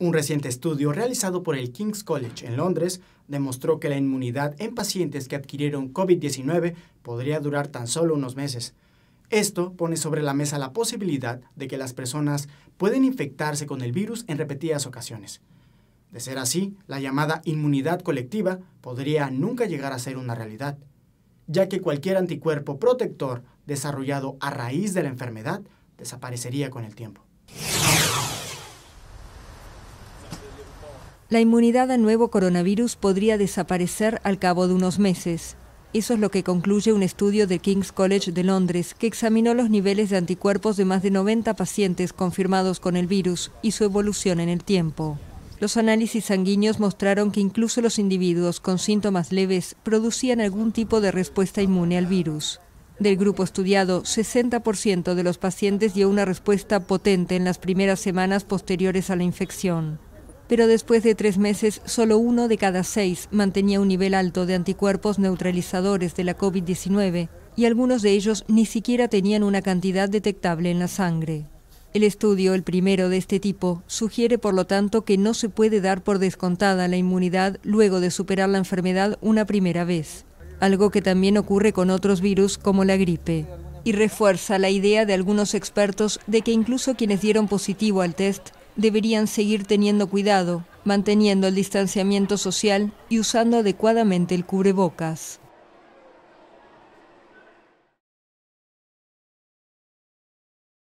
Un reciente estudio realizado por el King's College en Londres demostró que la inmunidad en pacientes que adquirieron COVID-19 podría durar tan solo unos meses. Esto pone sobre la mesa la posibilidad de que las personas pueden infectarse con el virus en repetidas ocasiones. De ser así, la llamada inmunidad colectiva podría nunca llegar a ser una realidad, ya que cualquier anticuerpo protector desarrollado a raíz de la enfermedad desaparecería con el tiempo. La inmunidad al nuevo coronavirus podría desaparecer al cabo de unos meses. Eso es lo que concluye un estudio del King's College de Londres, que examinó los niveles de anticuerpos de más de 90 pacientes confirmados con el virus y su evolución en el tiempo. Los análisis sanguíneos mostraron que incluso los individuos con síntomas leves producían algún tipo de respuesta inmune al virus. Del grupo estudiado, 60% de los pacientes dio una respuesta potente en las primeras semanas posteriores a la infección pero después de tres meses solo uno de cada seis mantenía un nivel alto de anticuerpos neutralizadores de la COVID-19 y algunos de ellos ni siquiera tenían una cantidad detectable en la sangre. El estudio, el primero de este tipo, sugiere por lo tanto que no se puede dar por descontada la inmunidad luego de superar la enfermedad una primera vez, algo que también ocurre con otros virus como la gripe y refuerza la idea de algunos expertos de que incluso quienes dieron positivo al test deberían seguir teniendo cuidado, manteniendo el distanciamiento social y usando adecuadamente el cubrebocas.